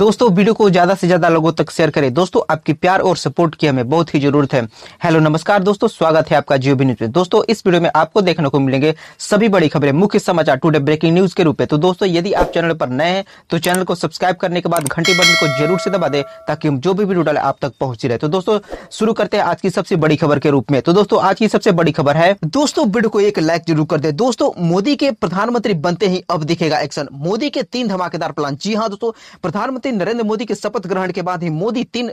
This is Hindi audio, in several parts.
दोस्तों वीडियो को ज्यादा से ज्यादा लोगों तक शेयर करें दोस्तों आपकी प्यार और सपोर्ट की हमें बहुत ही जरूरत है हेलो नमस्कार दोस्तों स्वागत है आपका जियो न्यूज में दोस्तों इस वीडियो में आपको देखने को मिलेंगे सभी बड़ी खबरें मुख्य समाचार टुडे ब्रेकिंग न्यूज के रूप में तो दोस्तों यदि आप चैनल पर नए हैं तो चैनल को सब्सक्राइब करने के बाद घंटी बटन को जरूर से दबा दे ताकि हम जो भी वीडियो डाले आप तक पहुंची रहे तो दोस्तों शुरू करते हैं आज की सबसे बड़ी खबर के रूप में तो दोस्तों आज की सबसे बड़ी खबर है दोस्तों वीडियो को एक लाइक जरूर कर दे दोस्तों मोदी के प्रधानमंत्री बनते ही अब दिखेगा एक्शन मोदी के तीन धमाकेदार प्लान जी हाँ दोस्तों प्रधानमंत्री प्रधानमंत्री नरेंद्र मोदी के शपथ ग्रहण के बाद ही मोदी तीन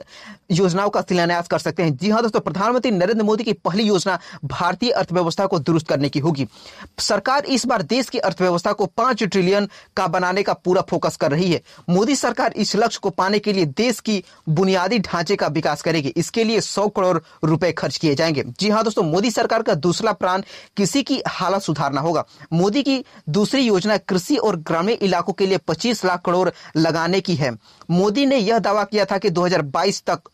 योजनाओं का शिलान्यास कर सकते हैं जी हाँ दोस्तों प्रधानमंत्री नरेंद्र मोदी की पहली योजना भारतीय अर्थव्यवस्था को दुरुस्त करने की होगी सरकार इस बार देश की अर्थव्यवस्था को पांच ट्रिलियन का बनाने का पूरा फोकस कर रही है मोदी सरकार इस लक्ष्य को पाने के लिए देश की बुनियादी ढांचे का विकास करेगी इसके लिए सौ करोड़ रुपए खर्च किए जाएंगे जी हाँ दोस्तों मोदी सरकार का दूसरा प्राण किसी की हालत सुधारना होगा मोदी की दूसरी योजना कृषि और ग्रामीण इलाकों के लिए पच्चीस लाख करोड़ लगाने की है हैं मोदी ने यह दावा किया था कि 2022 तक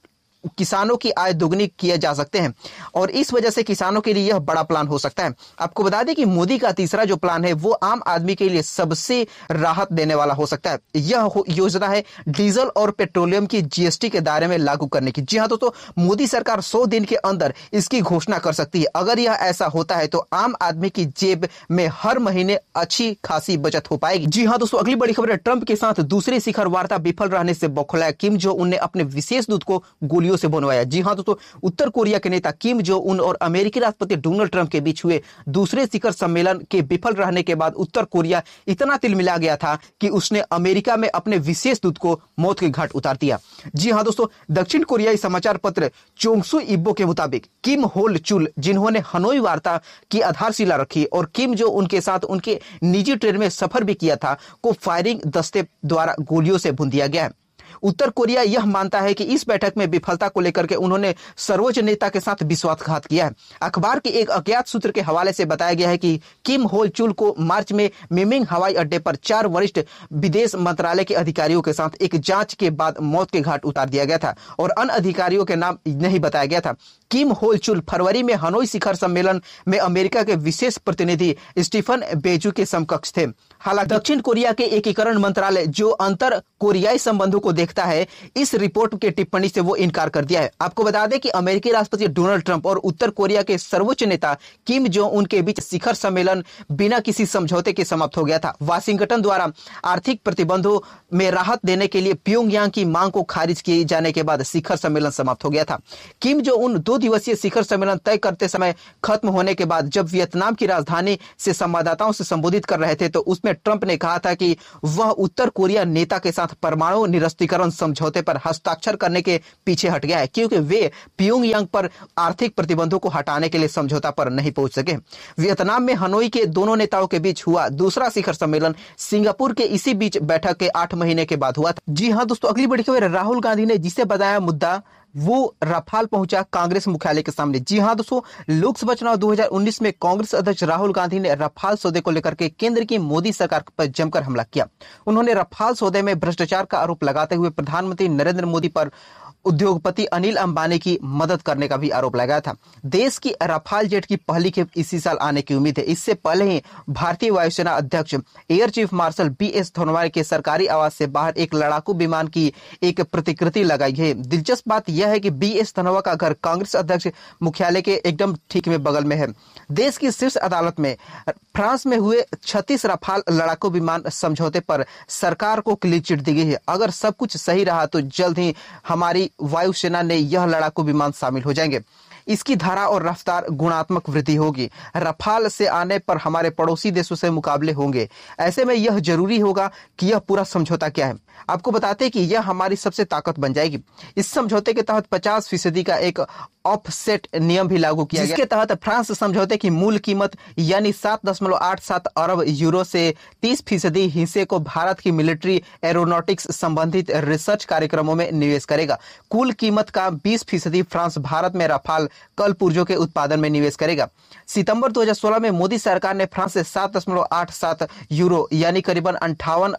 किसानों की आय दोगुनी किए जा सकते हैं और इस वजह से किसानों के लिए यह बड़ा प्लान हो सकता है आपको बता दें कि मोदी का तीसरा जो प्लान है वो आम आदमी के लिए सबसे राहत देने वाला हो सकता है यह योजना है डीजल और पेट्रोलियम की जीएसटी के दायरे में लागू करने की जी हाँ दोस्तों तो मोदी सरकार सौ दिन के अंदर इसकी घोषणा कर सकती है अगर यह ऐसा होता है तो आम आदमी की जेब में हर महीने अच्छी खासी बचत हो पाएगी जी हाँ दोस्तों अगली बड़ी खबर है ट्रंप के साथ दूसरी शिखर वार्ता विफल रहने से बौखलाया किम जो उन्हें अपने विशेष दूत को गोलियों गोलियों से बनवाया जी हाँ दोस्तों उत्तर कोरिया के नेता किम जो उन और अमेरिकी राष्ट्रपति डोनाल्ड ट्रंप के बीच हुए दूसरे शिखर सम्मेलन के विफल रहने के बाद उत्तर कोरिया इतना तिल मिला गया था कि उसने अमेरिका में अपने विशेष दूत को मौत के घाट उतार दिया जी हाँ दोस्तों दक्षिण कोरियाई समाचार पत्र चोंगसू इब्बो के मुताबिक किम होल चुल जिन्होंने हनोई वार्ता की आधारशिला रखी और किम जो उनके साथ उनके निजी ट्रेन में सफर भी किया था को फायरिंग दस्ते द्वारा गोलियों से भून दिया गया है उत्तर कोरिया यह मानता है कि इस बैठक में विफलता को लेकर के उन्होंने सर्वोच्च नेता के साथ विश्वासघात किया है अखबार के एक अज्ञात सूत्र के हवाले से बताया गया है कि किम होल चुल को मार्च में मिमिंग हवाई अड्डे पर चार वरिष्ठ विदेश मंत्रालय के अधिकारियों के साथ एक जांच के बाद मौत के घाट उतार दिया गया था और अन्य अधिकारियों के नाम नहीं बताया गया था किम होल चुल फरवरी में हनोई शिखर सम्मेलन में अमेरिका के विशेष प्रतिनिधि स्टीफन बेजू के समकक्ष थे हालांकि दक्षिण कोरिया के एकीकरण मंत्रालय जो अंतर कोरियाई संबंधों को देखता है इस रिपोर्ट के टिप्पणी से वो इनकार कर दिया है आपको बता दें कि अमेरिकी राष्ट्रपति डोनाल्ड ट्रंप और उत्तर कोरिया के सर्वोच्च नेता किम जो उनके बीच शिखर सम्मेलन बिना किसी समझौते के समाप्त हो गया था वाशिंगटन द्वारा आर्थिक प्रतिबंधों में राहत देने के लिए प्योंगयांग की मांग को खारिज किए जाने के बाद शिखर सम्मेलन समाप्त हो गया था किम जो उन दो दिवसीय शिखर सम्मेलन तय करते समय खत्म होने के बाद जब वियतनाम की राजधानी से संवाददाताओं से संबोधित कर रहे थे तो उसमें ट्रंप ने कहा था कि वह उत्तर कोरिया नेता के साथ परमाणु निरस्तीकरण समझौते पर हस्ताक्षर करने के पीछे हट गया है क्योंकि वे पियोंगयांग पर आर्थिक प्रतिबंधों को हटाने के लिए समझौता पर नहीं पहुंच सके वियतनाम में हनोई के दोनों नेताओं के बीच हुआ दूसरा शिखर सम्मेलन सिंगापुर के इसी बीच बैठक के आठ महीने के बाद हुआ था जी हाँ दोस्तों अगली बड़ी खबर राहुल गांधी ने जिसे बताया मुद्दा वो रफाल पहुंचा कांग्रेस मुख्यालय के सामने जी हाँ दोस्तों लोकसभा चुनाव 2019 में कांग्रेस अध्यक्ष राहुल गांधी ने रफाल सौदे को लेकर के केंद्र की मोदी सरकार पर जमकर हमला किया उन्होंने रफाल सौदे में भ्रष्टाचार का आरोप लगाते हुए प्रधानमंत्री नरेंद्र मोदी पर उद्योगपति अनिल अंबानी की मदद करने का भी आरोप लगाया था देश की रफाल जेट की पहली खेप इसी साल आने की उम्मीद है इससे पहले ही भारतीय वायुसेना अध्यक्ष air chief marshal B S धोनवाल के सरकारी आवास से बाहर एक लड़ाकू विमान की एक प्रतिकृति लगाई है दिलचस्प बात यह है कि बी एस धनोवा का घर कांग्रेस अध्यक्ष मुख्यालय के एकदम ठीक में बगल में है देश की शीर्ष अदालत में फ्रांस में हुए छत्तीस रफाल लड़ाकू विमान समझौते पर सरकार को क्लीन चिट दी गई है अगर सब कुछ सही रहा तो जल्द ही हमारी वायुसेना ने यह लड़ाकू विमान शामिल हो जाएंगे इसकी धारा और रफ्तार गुणात्मक वृद्धि होगी रफाल से आने पर हमारे पड़ोसी देशों से मुकाबले होंगे ऐसे में यह जरूरी होगा कि यह पूरा समझौता क्या है आपको बताते कि यह हमारी सबसे ताकत बन जाएगी इस समझौते के तहत पचास फीसदी का एक ऑफसेट नियम भी लागू किया जिसके तहत फ्रांस समझौते की मूल कीमत यानी सात दशमलव आठ सात अरब यूरो से तीस फीसदी हिस्से को भारत की मिलिट्री एरोनॉटिक्स संबंधित रिसर्च कार्यक्रमों में निवेश करेगा कुल कीमत का बीस फीसदी फ्रांस भारत में रफाल कल पुर्जों के उत्पादन में निवेश करेगा सितंबर 2016 में मोदी सरकार ने फ्रांस से सात दशमलव आठ सात यूरो यानी करीबन अंठावन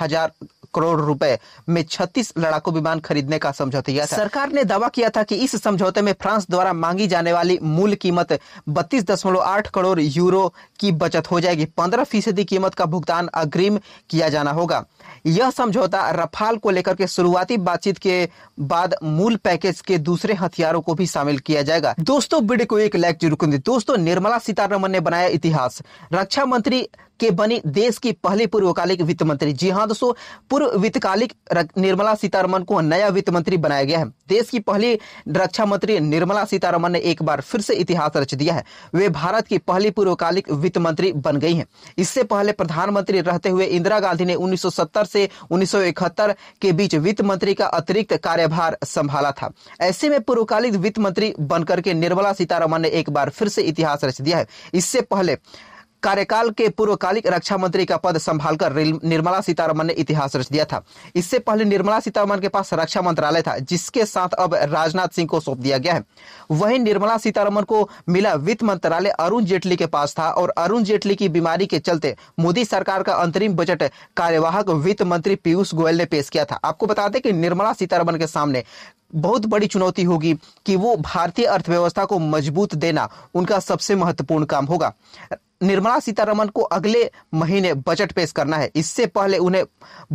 हजार करोड़ रुपए में 36 लड़ाकू विमान खरीदने का समझौता किया था सरकार ने दावा किया था कि इस समझौते में फ्रांस द्वारा मांगी जाने वाली मूल कीमत 32.8 करोड़ यूरो की बचत हो जाएगी 15 फीसदी कीमत का भुगतान अग्रिम किया जाना होगा यह समझौता रफाल को लेकर के शुरुआती बातचीत के बाद मूल पैकेज के दूसरे हथियारों को भी शामिल किया जाएगा दोस्तों वीडियो को एक लाइक जरूर दोस्तों निर्मला सीतारमन ने बनाया इतिहास रक्षा मंत्री के बने देश की पहले पूर्वकालिक वित्त मंत्री जी हाँ दोस्तों पूर्व वित्तकालिक निर्मला सीतारमन को नया वित्त मंत्री बनाया गया है देश की पहली रक्षा मंत्री निर्मला सीतारमन ने एक बार फिर से इतिहास रच दिया है वे भारत की पहली पूर्वकालिक वित्त मंत्री बन गई हैं इससे पहले प्रधानमंत्री रहते हुए इंदिरा गांधी ने 1970 से 1971 के बीच वित्त मंत्री का अतिरिक्त कार्यभार संभाला था ऐसे में पूर्वकालिक वित्त मंत्री बनकर के निर्मला सीतारमन ने एक बार फिर से इतिहास रच दिया है इससे पहले कार्यकाल के पूर्वकालिक रक्षा मंत्री का पद संभालकर निर्मला सीतारमन ने इतिहास रच दिया था इससे पहले निर्मला सीतारमन के पास रक्षा मंत्रालय था जिसके साथ अब राजनाथ सिंह को सौंप दिया गया है वहीं निर्मला सीतारमन को मिला वित्त मंत्रालय अरुण जेटली के पास था और अरुण जेटली की बीमारी के चलते मोदी सरकार का अंतरिम बजट कार्यवाहक वित्त मंत्री पीयूष गोयल ने पेश किया था आपको बता दें कि निर्मला सीतारमन के सामने बहुत बड़ी चुनौती होगी कि वो भारतीय अर्थव्यवस्था को मजबूत देना उनका सबसे महत्वपूर्ण काम होगा निर्मला सीतारमन को अगले महीने बजट पेश करना है इससे पहले उन्हें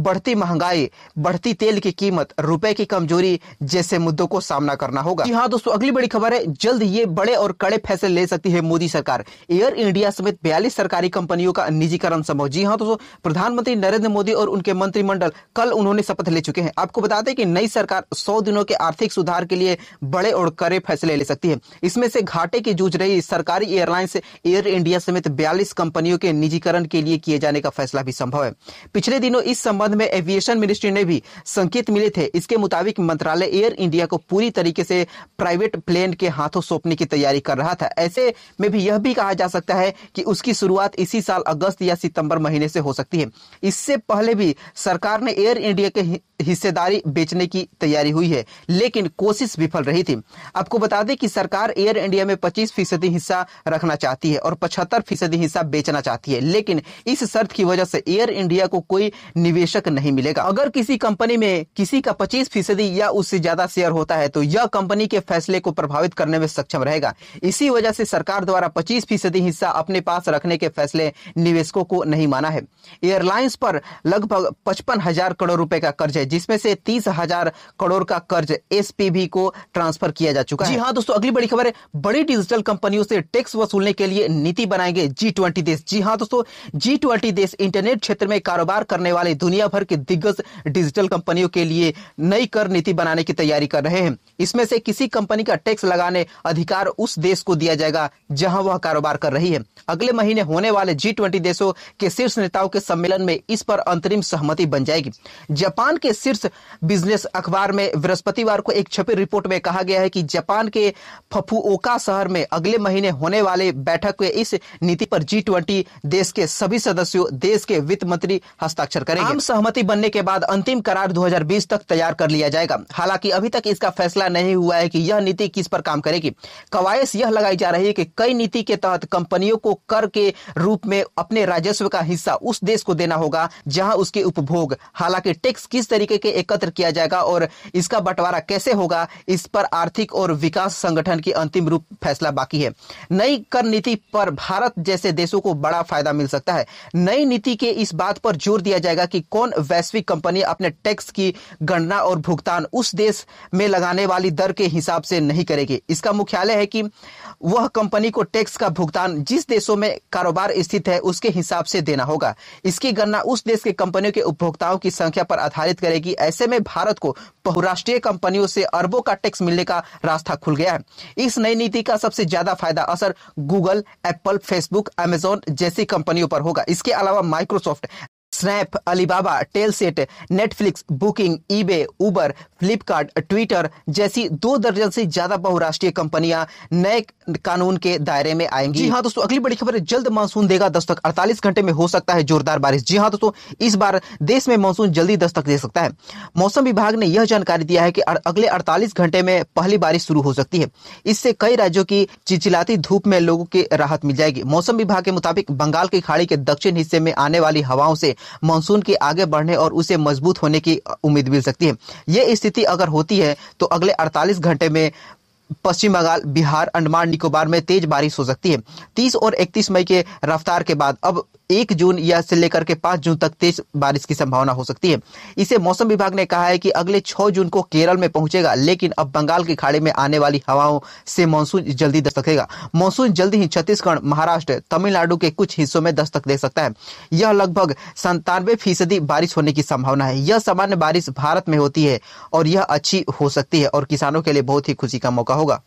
बढ़ती महंगाई बढ़ती तेल की कीमत रुपए की कमजोरी जैसे मुद्दों को सामना करना होगा हाँ दोस्तों अगली बड़ी खबर है जल्द ये बड़े और कड़े फैसले ले सकती है मोदी सरकार एयर इंडिया समेत बयालीस सरकारी कंपनियों का निजीकरण संभव जी हाँ दोस्तों प्रधानमंत्री नरेंद्र मोदी और उनके मंत्रिमंडल कल उन्होंने शपथ ले चुके हैं आपको बता दें कि नई सरकार सौ दिनों के आर्थिक सुधार के लिए बड़े और कड़े फैसले ले सकती है इसमें से घाटे की जूझ रही सरकारी एयरलाइंस एयर इंडिया समेत बयालीस कंपनियों के निजीकरण के लिए किए जाने का फैसला भी संभव है पिछले दिनों इस संबंध में एविएशन मिनिस्ट्री ने भी संकेत मिले थे इसके मुताबिक मंत्रालय एयर इंडिया को पूरी तरीके से प्राइवेट प्लेन के हाथों सौंपने की तैयारी कर रहा था ऐसे में भी यह भी कहा जा सकता है कि उसकी शुरुआत इसी साल अगस्त या सितंबर महीने से हो सकती है इससे पहले भी सरकार ने एयर इंडिया के हिस्सेदारी बेचने की तैयारी हुई है लेकिन कोशिश विफल रही थी आपको बता दें कि सरकार एयर इंडिया में पच्चीस फीसदी हिस्सा रखना चाहती है और पचहत्तर फीसद फीसदी हिस्सा बेचना चाहती है लेकिन इस शर्त की वजह से एयर इंडिया को कोई निवेशक नहीं मिलेगा अगर किसी कंपनी में किसी का पच्चीस फीसदी या उससे ज्यादा शेयर होता है तो यह कंपनी के फैसले को प्रभावित करने में सक्षम रहेगा इसी वजह से सरकार द्वारा पच्चीस फीसदी हिस्सा अपने पास रखने के फैसले निवेशकों को नहीं माना है एयरलाइंस पर लगभग पचपन हजार करोड़ रुपए का कर्ज है जिसमें से तीस हजार करोड़ का कर्ज एसपीबी को ट्रांसफर किया जा चुका है जी हाँ दोस्तों अगली बड़ी खबर है बड़ी डिजिटल कंपनियों से टैक्स वसूलने के लिए नीति बनाएंगे जी ट्वेंटी देश जी हाँ दोस्तों जी ट्वेंटी देश इंटरनेट क्षेत्र में कारोबार करने वाले दुनिया भर के दिग्गज डिजिटल कंपनियों के लिए नई कर नीति बनाने की तैयारी कर रहे हैं इसमें से किसी कंपनी का टैक्स लगाने अधिकार उस देश को दिया जाएगा जहां वह कारोबार कर रही है अगले महीने होने वाले जी ट्वेंटी देशों के शीर्ष नेताओं के सम्मेलन में इस पर अंतरिम सहमति बन जाएगी जापान के शीर्ष बिजनेस अखबार में बृहस्पतिवार को एक छपी रिपोर्ट में कहा गया है कि जापान के फफुओका शहर में अगले महीने होने वाले बैठक में इस नीति सहमति पर जी ट्वेंटी देश के सभी सदस्यों देश के वित्त मंत्री हस्ताक्षर करेंगे आम सहमति बनने के बाद अंतिम करार 2020 तक तैयार कर लिया जाएगा हालांकि अभी तक इसका फैसला नहीं हुआ है कि यह नीति किस पर काम करेगी कवायस यह लगाई जा रही है कि कई नीति के तहत कंपनियों को कर के रूप में अपने राजस्व का हिस्सा उस देश को देना होगा जहाँ उसके उपभोग हालांकि टैक्स किस तरीके के एकत्र किया जाएगा और इसका बंटवारा कैसे होगा इस पर आर्थिक और विकास संगठन की अंतिम रूप फैसला बाकी है नई कर नीति पर भारत जैसे जैसे देशों को बड़ा फायदा मिल सकता है नई नीति के इस बात पर जोर दिया जाएगा कि कौन वैश्विक कंपनी अपने टैक्स की गणना और भुगतान उस देश में लगाने वाली दर के हिसाब से नहीं करेगी इसका मुख्यालय है कि वह कंपनी को टैक्स का भुगतान जिस देशों में कारोबार स्थित है उसके हिसाब से देना होगा इसकी गणना उस देश के कंपनियों के उपभोक्ताओं की संख्या पर आधारित करेगी ऐसे में भारत को बहुराष्ट्रीय कंपनियों से अरबों का टैक्स मिलने का रास्ता खुल गया है इस नई नीति का सबसे ज्यादा फायदा असर Google Apple Facebook Facebook Amazon जैसी कंपनियों पर होगा इसके अलावा माइक्रोसॉफ्ट स्नैप अलीबाबा टेलसेट Netflix Booking eBay Uber Flipkart Twitter जैसी दो दर्जन से ज्यादा बहुराष्ट्रीय कंपनियां नए कानून के दायरे में आएंगी जी हाँ दोस्तों अगली बड़ी खबर है जल्द मानसून देगा दस्तक 48 घंटे में हो सकता है जोरदार बारिश जी हाँ दोस्तों इस बार देश में मानसून जल्दी दस्तक दे सकता है मौसम विभाग ने यह जानकारी दिया है कि अगले अड़तालीस घंटे में पहली बारिश शुरू हो सकती है इससे कई राज्यों की चिचिलाती धूप में लोगों की राहत मिल जाएगी मौसम विभाग के मुताबिक बंगाल की खाड़ी के दक्षिण हिस्से में आने वाली हवाओं से मानसून के आगे बढ़ने और उसे मजबूत होने की उम्मीद मिल सकती है ये स्थिति अगर होती है तो अगले अड़तालीस घंटे में पश्चिम बंगाल बिहार अंडमान निकोबार में तेज बारिश हो सकती है 30 और 31 मई के रफ्तार के बाद अब एक जून या से लेकर के पांच जून तक तेज बारिश की संभावना हो सकती है इसे मौसम विभाग ने कहा है कि अगले छह जून को केरल में पहुंचेगा लेकिन अब बंगाल की खाड़ी में आने वाली हवाओं से मानसून जल्दी दस्तक देगा मानसून जल्दी ही छत्तीसगढ़ महाराष्ट्र तमिलनाडु के कुछ हिस्सों में दस्तक दे सकता है यह लगभग संतानवे फीसदी बारिश होने की संभावना है यह सामान्य बारिश भारत में होती है और यह अच्छी हो सकती है और किसानों के लिए बहुत ही खुशी का मौका होगा